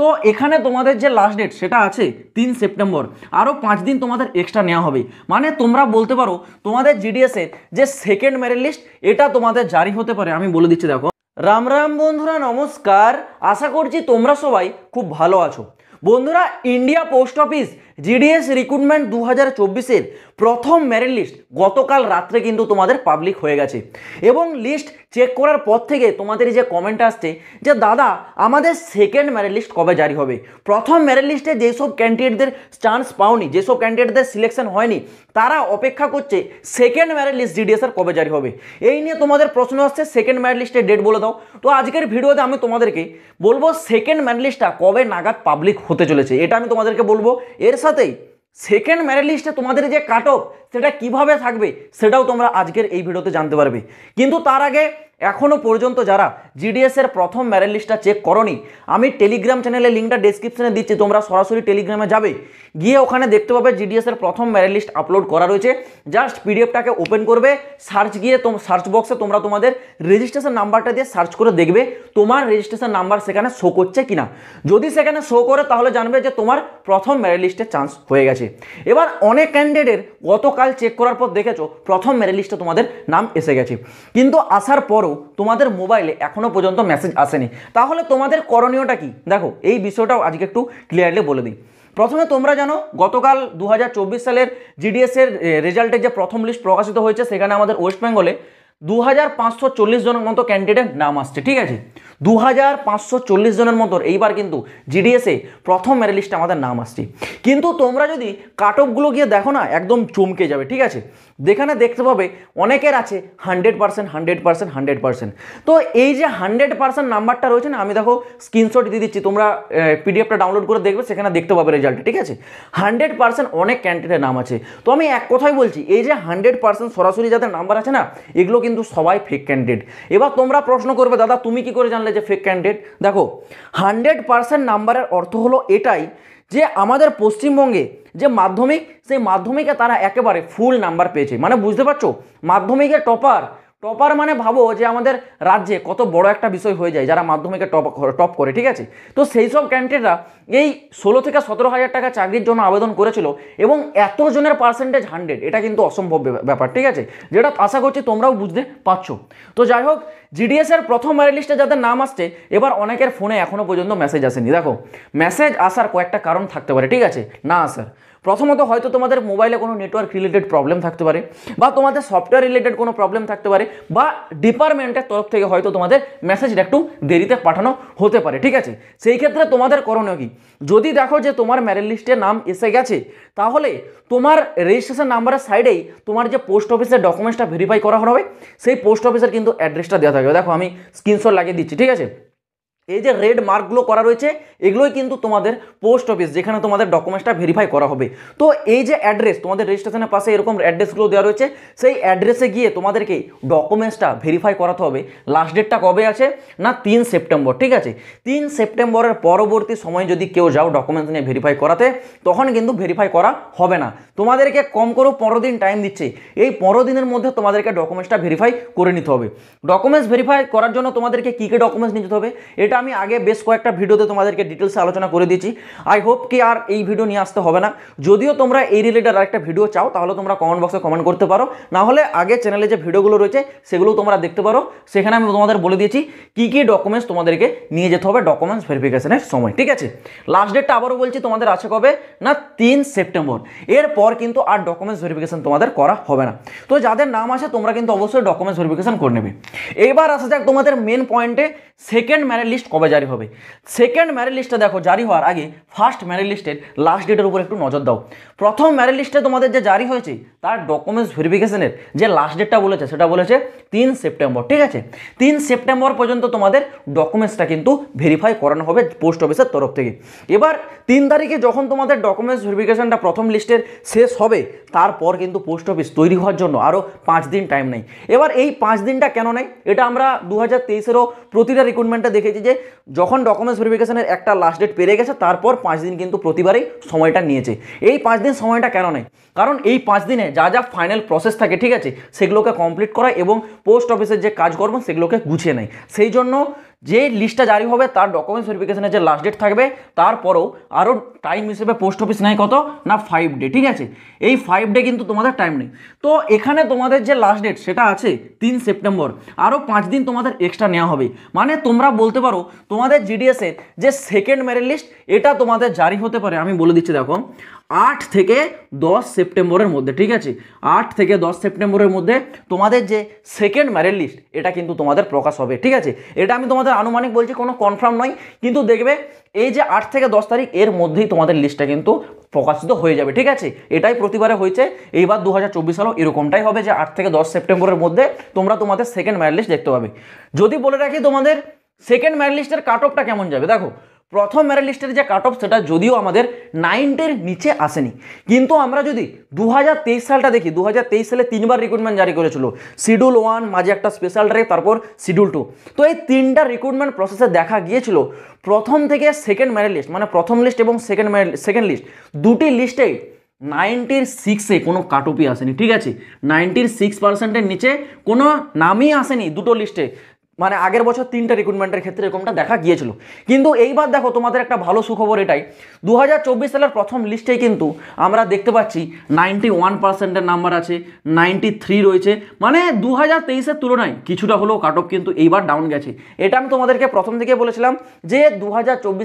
তো এখানে তোমাদের যে লাস্ট ডেট সেটা আছে তিন সেপ্টেম্বর আরও পাঁচ দিন তোমাদের এক্সট্রা নেওয়া হবে মানে তোমরা বলতে পারো তোমাদের জিডিএসের যে সেকেন্ড মেরিট লিস্ট এটা তোমাদের জারি হতে পারে আমি বলে দিচ্ছি দেখো রাম রাম বন্ধুরা নমস্কার আশা করছি তোমরা সবাই খুব ভালো আছো বন্ধুরা India post office GDS recruitment দু হাজার চব্বিশের প্রথম মেরিট লিস্ট গতকাল রাত্রে কিন্তু তোমাদের পাবলিক হয়ে গেছে এবং লিস্ট চেক করার পর থেকে তোমাদের যে কমেন্ট আসছে যে দাদা আমাদের সেকেন্ড মেরিট লিস্ট কবে জারি হবে প্রথম মেরিট লিস্টে যেসব ক্যান্ডিডেটদের চান্স পাওনি যেসব ক্যান্ডিডেটদের সিলেকশন হয়নি তারা অপেক্ষা করছে সেকেন্ড মেরিট লিস্ট জিডিএসের কবে জারি হবে এই নিয়ে তোমাদের প্রশ্ন আসছে সেকেন্ড মেরিট লিস্টের ডেট বলে দাও তো আজকের ভিডিওতে আমি তোমাদেরকে বলবো সেকেন্ড মেরিট লিস্টটা কবে নাগাদ পাবলিক হতে চলেছে এটা আমি তোমাদেরকে বলবো এর সাথেই সেকেন্ড মেরিট লিস্টে তোমাদের যে কাট অফ সেটা কিভাবে থাকবে সেটাও তোমরা আজকের এই ভিডিওতে জানতে পারবে কিন্তু তার আগে এখনও পর্যন্ত যারা জিডিএসের প্রথম ম্যারেট লিস্টটা চেক করনি আমি টেলিগ্রাম চ্যানেলের লিঙ্কটা ডিসক্রিপশনে দিচ্ছি তোমরা সরাসরি টেলিগ্রামে যাবে গিয়ে ওখানে দেখতে পাবে জিডিএসের প্রথম ম্যারেট লিস্ট আপলোড করা রয়েছে জাস্ট পিডিএফটাকে ওপেন করবে সার্চ গিয়ে তোম সার্চ বক্সে তোমরা তোমাদের রেজিস্ট্রেশন নাম্বারটা দিয়ে সার্চ করে দেখবে তোমার রেজিস্ট্রেশন নাম্বার সেখানে শো করছে কিনা যদি সেখানে শো করে তাহলে জানবে যে তোমার প্রথম ম্যারেট লিস্টের চান্স হয়ে গেছে এবার অনেক ক্যান্ডিডেটের গত সকাল চেক করার পর দেখেছো প্রথম মেরে লিস্টে তোমাদের নাম এসে গেছে কিন্তু আসার পরও তোমাদের মোবাইলে এখনও পর্যন্ত মেসেজ আসেনি তাহলে তোমাদের করণীয়টা কি দেখো এই বিষয়টাও আজকে একটু ক্লিয়ারলি বলে দিই প্রথমে তোমরা জানো গতকাল দু সালের জিডিএসের রেজাল্টের যে প্রথম লিস্ট প্রকাশিত হয়েছে সেখানে আমাদের ওয়েস্ট বেঙ্গলে দু হাজার পাঁচশো চল্লিশ জনের মতো ক্যান্ডিডেট নাম আসছে ঠিক আছে দু হাজার পাঁচশো চল্লিশ জনের মতো এইবার কিন্তু জিডিএসে প্রথম মেরিট লিস্টে আমাদের নাম আসছে কিন্তু তোমরা যদি কাট অফগুলো গিয়ে দেখো না একদম চমকে যাবে ঠিক আছে যেখানে দেখতে পাবে অনেকের আছে hundred percent hundred percent hundred percent তো এই যে হান্ড্রেড পার্সেন্ট নাম্বারটা রয়েছে না আমি দেখো স্ক্রিনশট দিয়ে দিচ্ছি তোমরা পিডিএফটা ডাউনলোড করে দেখবে সেখানে দেখতে পাবে রেজাল্ট ঠিক আছে হান্ড্রেড পার্সেন্ট অনেক ক্যান্ডিডেটের নাম আছে তো আমি এক কথাই বলছি এই যে হান্ড্রেড পার্সেন্ট সরাসরি যাদের নাম্বার আছে না এগুলো কিন্তু সবাই ফেক ক্যান্ডিডেট এবার তোমরা প্রশ্ন করবে দাদা তুমি কি করে জানলে যে ফেক ক্যান্ডিডেট দেখো হান্ড্রেড পার্সেন্ট নাম্বারের অর্থ হলো এটাই যে আমাদের পশ্চিমবঙ্গে যে মাধ্যমিক সেই মাধ্যমিকে তারা একেবারে ফুল নাম্বার পেয়েছে মানে বুঝতে পারছো মাধ্যমিকের টপার টপার মানে ভাবো যে আমাদের রাজ্যে কত বড় একটা বিষয় হয়ে যায় যারা মাধ্যমিকে টপ টপ করে ঠিক আছে তো সেই সব ক্যান্ডিডেটরা এই ষোলো থেকে সতেরো হাজার টাকা চাকরির জন্য আবেদন করেছিল এবং এতজনের পার্সেন্টেজ হান্ড্রেড এটা কিন্তু অসম্ভব ব্যাপার ঠিক আছে যেটা আশা করছি তোমরাও বুঝতে পারছো তো যাই হোক জিডিএসের প্রথম মেরিট লিস্টে যাদের নাম আসছে এবার অনেকের ফোনে এখনও পর্যন্ত মেসেজ আসেনি দেখো মেসেজ আসার কয়েকটা কারণ থাকতে পারে ঠিক আছে না আসার প্রথমত হয়তো তোমাদের মোবাইলে কোনো নেটওয়ার্ক রিলেটেড প্রবলেম থাকতে পারে বা তোমাদের সফটওয়্যার রিলেটেড কোনো প্রবলেম থাকতে পারে বা ডিপার্টমেন্টের তরফ থেকে হয়তো তোমাদের মেসেজটা একটু দেরিতে পাঠানো হতে পারে ঠিক আছে সেই ক্ষেত্রে তোমাদের করণীয় কি যদি দেখো যে তোমার ম্যারেল লিস্টে নাম এসে গেছে তাহলে তোমার রেজিস্ট্রেশন নাম্বারের সাইডেই তোমার যে পোস্ট অফিসের ডকুমেন্টসটা ভেরিফাই করা হবে সেই পোস্ট অফিসের কিন্তু অ্যাড্রেসটা দেওয়া থাকবে দেখো আমি স্ক্রিনশট লাগিয়ে দিচ্ছি ঠিক আছে এই যে রেড মার্কগুলো করা রয়েছে এগুলোই কিন্তু তোমাদের পোস্ট অফিস যেখানে তোমাদের ডকুমেন্টসটা ভেরিফাই করা হবে তো এই যে অ্যাড্রেস তোমাদের রেজিস্ট্রেশনের পাশে এরকম অ্যাড্রেসগুলো দেওয়া রয়েছে সেই অ্যাড্রেসে গিয়ে তোমাদেরকে ডকুমেন্টসটা ভেরিফাই করাতে হবে লাস্ট ডেটটা কবে আছে না তিন সেপ্টেম্বর ঠিক আছে তিন সেপ্টেম্বরের পরবর্তী সময় যদি কেউ যাও ডকুমেন্টস নিয়ে ভেরিফাই করাতে তখন কিন্তু ভেরিফাই করা হবে না তোমাদেরকে কম করেও পনেরো দিন টাইম দিচ্ছে এই পনেরো দিনের মধ্যে তোমাদেরকে ডকুমেন্টসটা ভেরিফাই করে নিতে হবে ডকুমেন্টস ভেরিফাই করার জন্য তোমাদেরকে কী কী ডকুমেন্টস নিতে হবে এটা আমি আগে বেশ কয়েকটা ভিডিওতে তোমাদেরকে ডিটেলসে আলোচনা করে দিয়েছি আই হোপ কি আর এই ভিডিও নিয়ে আসতে হবে না যদিও তোমরা এই রিলেটেড আরেকটা ভিডিও চাও তাহলে তোমরা কমেন্ট বক্সে কমেন্ট করতে পারো না হলে আগে চ্যানেলে যে ভিডিওগুলো রয়েছে সেগুলো তোমরা দেখতে পারো সেখানে আমি তোমাদের বলে দিয়েছি কী কী ডকুমেন্টস তোমাদেরকে নিয়ে যেতে হবে ডকুমেন্টস ভেরিফিকেশনের সময় ঠিক আছে লাস্ট ডেটটা আবারও বলছি তোমাদের আছে কবে না তিন সেপ্টেম্বর এরপর কিন্তু আর ডকুমেন্টস ভেরিফিকেশন তোমাদের করা হবে না তো যাদের নাম আছে তোমরা কিন্তু অবশ্যই ডকুমেন্টস ভেরিফিকেশন করে নেবে এবার আসা যাক তোমাদের মেন পয়েন্টে সেকেন্ড ম্যারেজ লিস্ট কবে জারি হবে সেকেন্ড ম্যারিট লিস্টটা দেখো জারি হওয়ার আগে ফার্স্ট ম্যারিট লিস্টের লাস্ট ডেটের উপর একটু নজর দাও প্রথম ম্যারিট লিস্টে তোমাদের যে জারি হয়েছে তার ডকুমেন্টস ভেরিফিকেশনের যে লাস্ট ডেটটা বলেছে সেটা বলেছে তিন সেপ্টেম্বর ঠিক আছে তিন সেপ্টেম্বর পর্যন্ত তোমাদের ডকুমেন্টসটা কিন্তু ভেরিফাই করানো হবে পোস্ট অফিসের তরফ থেকে এবার তিন তারিখে যখন তোমাদের ডকুমেন্টস ভেরিফিকেশনটা প্রথম লিস্টের শেষ হবে তারপর কিন্তু পোস্ট অফিস তৈরি হওয়ার জন্য আরও পাঁচ দিন টাইম নেই এবার এই পাঁচ দিনটা কেন নেই এটা আমরা দু হাজার তেইশেরও প্রতিটা রিক্রুটমেন্টটা দেখেছি যে যে যখন ডকুমেন্টস ভেরিফিকেশনের একটা লাস্ট ডেট পেরে গেছে তারপর পাঁচ দিন কিন্তু প্রতিবারই সময়টা নিয়েছে এই পাঁচ দিন সময়টা কেন নেয় কারণ এই পাঁচ দিনে যা যা ফাইনাল প্রসেস থাকে ঠিক আছে সেগুলোকে কমপ্লিট করা এবং পোস্ট অফিসের যে কাজকর্ম সেগুলোকে গুছিয়ে নেয় সেই জন্য যে লিস্টটা জারি হবে তার ডকুমেন্টস ভেরিফিকেশনের যে লাস্ট ডেট থাকবে তারপরেও আরও টাইম হিসেবে পোস্ট অফিস নেয় কত না ফাইভ ডে ঠিক আছে এই ফাইভ ডে কিন্তু তোমাদের টাইম নেই তো এখানে তোমাদের যে লাস্ট ডেট সেটা আছে তিন সেপ্টেম্বর আরও পাঁচ দিন তোমাদের এক্সট্রা নেওয়া হবে মানে তোমরা বলতে পারো তোমাদের জিডিএসের যে সেকেন্ড মেরিট লিস্ট এটা তোমাদের জারি হতে পারে আমি বলে দিচ্ছি দেখো আট থেকে দশ সেপ্টেম্বরের মধ্যে ঠিক আছে আট থেকে দশ সেপ্টেম্বরের মধ্যে তোমাদের যে সেকেন্ড ম্যারেজ লিস্ট এটা কিন্তু তোমাদের প্রকাশ হবে ঠিক আছে এটা আমি তোমাদের আনুমানিক বলছি কোনো কনফার্ম নয় কিন্তু দেখবে এই যে আট থেকে দশ তারিখ এর মধ্যেই তোমাদের লিস্টটা কিন্তু প্রকাশিত হয়ে যাবে ঠিক আছে এটাই প্রতিবারে হয়েছে এইবার দু হাজার চব্বিশ সালেও এরকমটাই হবে যে আট থেকে দশ সেপ্টেম্বরের মধ্যে তোমরা তোমাদের সেকেন্ড ম্যারেজ লিস্ট দেখতে পাবে যদি বলে রাখি তোমাদের সেকেন্ড ম্যারালিস্টের লিস্টের কাট অফটা কেমন যাবে দেখো প্রথম ম্যারালিস্টের লিস্টের যে কাট অফ সেটা যদিও আমাদের নাইনটির নিচে আসেনি কিন্তু আমরা যদি দু সালটা দেখি দু সালে তিনবার রিক্রুটমেন্ট জারি করেছিল শিডিউল ওয়ান মাঝে একটা স্পেশাল ড্রাইভ তারপর শিডিউল টু তো এই তিনটা রিক্রুটমেন্ট প্রসেসে দেখা গিয়েছিল প্রথম থেকে সেকেন্ড মেরিট লিস্ট মানে প্রথম লিস্ট এবং সেকেন্ড মেরিট সেকেন্ড লিস্ট দুটি লিস্টেই নাইনটির সিক্সে কোনো কাটুপি আসেনি ঠিক আছে নাইনটির সিক্স পার্সেন্টের নিচে কোনো নামই আসেনি দুটো লিস্টে মানে আগের বছর তিনটা রিক্রুটমেন্টের ক্ষেত্রে এরকমটা দেখা গিয়েছিল কিন্তু এইবার দেখো তোমাদের একটা ভালো সুখবর এটাই দু সালের প্রথম লিস্টেই কিন্তু আমরা দেখতে পাচ্ছি নাইনটি ওয়ান পার্সেন্টের নাম্বার আছে নাইনটি থ্রি রয়েছে মানে দু হাজার তেইশের তুলনায় কিছুটা হলেও কাট অফ কিন্তু এইবার ডাউন গেছে এটা আমি তোমাদেরকে প্রথম থেকে বলেছিলাম যে দু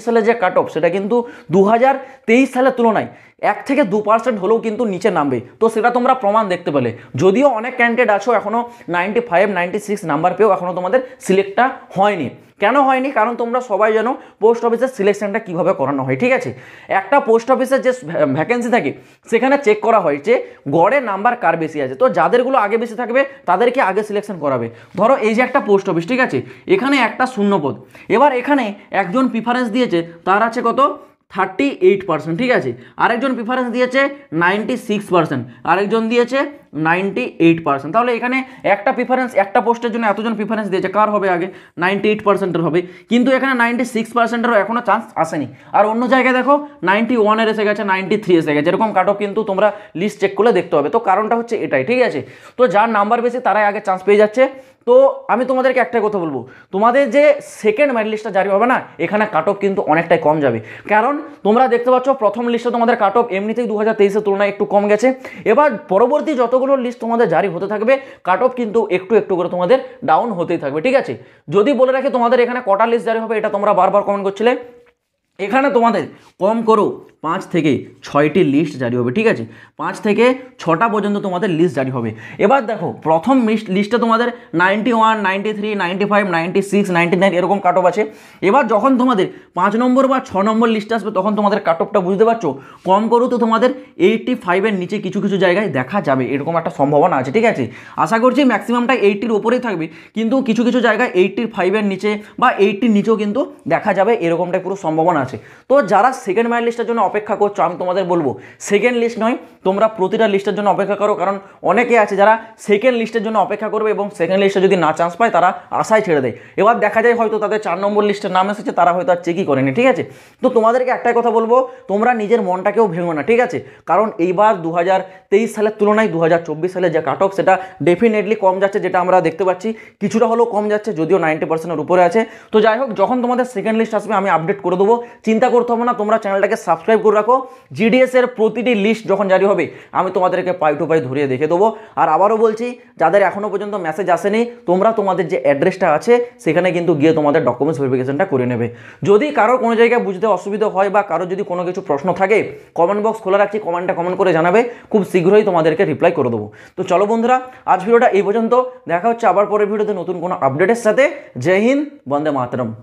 সালে যে কাট অফ সেটা কিন্তু দু সালের তুলনায় এক থেকে দু পার্সেন্ট হলেও কিন্তু নিচে নামবে তো সেটা তোমরা প্রমাণ দেখতে পেলে যদিও অনেক ক্যান্ডিডেট আছো এখনও ninety five ninety six number পেয়েও এখনও তোমাদের সিলেক্টটা হয়নি কেন হয়নি কারণ তোমরা সবাই জানো পোস্ট অফিসের সিলেকশনটা কীভাবে করানো হয় ঠিক আছে একটা পোস্ট অফিসের যে ভ্যাকেন্সি থাকে সেখানে চেক করা হয় যে গড়ে নাম্বার কার বেশি আছে তো যাদেরগুলো আগে বেশি থাকবে তাদেরকে আগে সিলেকশন করাবে ধরো এই যে একটা পোস্ট অফিস ঠিক আছে এখানে একটা শূন্যপদ এবার এখানে একজন প্রিফারেন্স দিয়েছে তার আছে কত থার্টি এইট পার্সেন্ট ঠিক আছে আরেকজন প্রিফারেন্স দিয়েছে নাইনটি সিক্স পার্সেন্ট আরেকজন দিয়েছে নাইনটি এইট পার্সেন্ট তাহলে এখানে একটা প্রিফারেন্স একটা পোস্টের জন্য এতজন প্রিফারেন্স দিয়েছে কার হবে আগে নাইনটি এইট পার্সেন্টের হবে কিন্তু এখানে নাইনটি সিক্স পার্সেন্টেরও এখনও চান্স আসেনি আর অন্য জায়গায় দেখো নাইনটি ওয়ানের এসে গেছে নাইনটি থ্রি এসে গেছে এরকম কাট অফ কিন্তু তোমরা লিস্ট চেক করলে দেখতে হবে তো কারণটা হচ্ছে এটাই ঠিক আছে তো যার নাম্বার বেশি তারাই আগে চান্স পেয়ে যাচ্ছে তো আমি তোমাদেরকে একটা কথা বলবো তোমাদের যে সেকেন্ড মেরিট লিস্টটা জারি হবে না এখানে কাট অফ কিন্তু অনেকটাই কম যাবে কারণ তোমরা দেখতে পাচ্ছ প্রথম লিস্টে তোমাদের কাট অফ এমনিতেই দু হাজার তেইশের তুলনায় একটু কম গেছে এবার পরবর্তী যতগুলো লিস্ট তোমাদের জারি হতে থাকবে কাট অফ কিন্তু একটু একটু করে তোমাদের ডাউন হতেই থাকবে ঠিক আছে যদি বলে রাখি তোমাদের এখানে কটা লিস্ট জারি হবে এটা তোমরা বারবার কমেন্ট করছিলে এখানে তোমাদের কম করো পাঁচ থেকে ছয়টি লিস্ট জারি হবে ঠিক আছে পাঁচ থেকে ছটা পর্যন্ত তোমাদের লিস্ট জারি হবে এবার দেখো প্রথম লিস্টে তোমাদের ninety one ninety three ninety five ninety six ninety nine এরকম কাট অফ আছে এবার যখন তোমাদের পাঁচ নম্বর বা ছ নম্বর লিস্ট আসবে তখন তোমাদের কাট অফটা বুঝতে পারছো কম করো তো তোমাদের এইটটি ফাইভের নিচে কিছু কিছু জায়গায় দেখা যাবে এরকম একটা সম্ভাবনা আছে ঠিক আছে আশা করছি ম্যাক্সিমামটা এইটটির ওপরেই থাকবে কিন্তু কিছু কিছু জায়গায় এইটটির ফাইভের নিচে বা এইটটির নিচেও কিন্তু দেখা যাবে এরকমটাই পুরো সম্ভাবনা আছে তো যারা সেকেন্ড মাইল লিস্টের জন্য অপেক্ষা করছো আমি তোমাদের বলবো সেকেন্ড লিস্ট নয় তোমরা প্রতিটা লিস্টের জন্য অপেক্ষা করো কারণ অনেকে আছে যারা সেকেন্ড লিস্টের জন্য অপেক্ষা করবে এবং সেকেন্ড লিস্টে যদি না চান্স পায় তারা আশায় ছেড়ে দেয় এবার দেখা যায় হয়তো তাদের চার নম্বর লিস্টের নাম এসেছে তারা হয়তো আর চেকই করেনি ঠিক আছে তো তোমাদেরকে একটাই কথা বলবো তোমরা নিজের মনটাকেও ভেঙো না ঠিক আছে কারণ এইবার দু হাজার সালের তুলনায় দু সালে যে কাট অফ সেটা ডেফিনেটলি কম যাচ্ছে যেটা আমরা দেখতে পাচ্ছি কিছুটা হলেও কম যাচ্ছে যদিও নাইনটি পার্সেন্টের উপরে আছে তো যাই হোক যখন তোমাদের সেকেন্ড লিস্ট আসবে আমি আপডেট করে দেবো চিন্তা করতে হবে না তোমরা চ্যানেলটাকে সাবস্ক্রাইব করে রাখো জিডিএসের প্রতিটি লিস্ট যখন জারি হবে আমি তোমাদেরকে পাই টু পাই ধরিয়ে দেখে দেবো আর আবারও বলছি যাদের এখনো পর্যন্ত মেসেজ আসেনি তোমরা তোমাদের যে অ্যাড্রেসটা আছে সেখানে কিন্তু গিয়ে তোমাদের ডকুমেন্টস ভেরিফিকেশনটা করে নেবে যদি কারো কোনো জায়গায় বুঝতে অসুবিধা হয় বা কারো যদি কোনো কিছু প্রশ্ন থাকে কমেন্ট বক্স খোলা রাখছি কমেন্টটা কমেন্ট করে জানাবে খুব শীঘ্রই তোমাদেরকে রিপ্লাই করে দেবো তো চলো বন্ধুরা আজ ভিডিওটা এই পর্যন্ত দেখা হচ্ছে আবার পরের ভিডিওতে নতুন কোনো আপডেটের সাথে জয় হিন্দ বন্দে মাতরম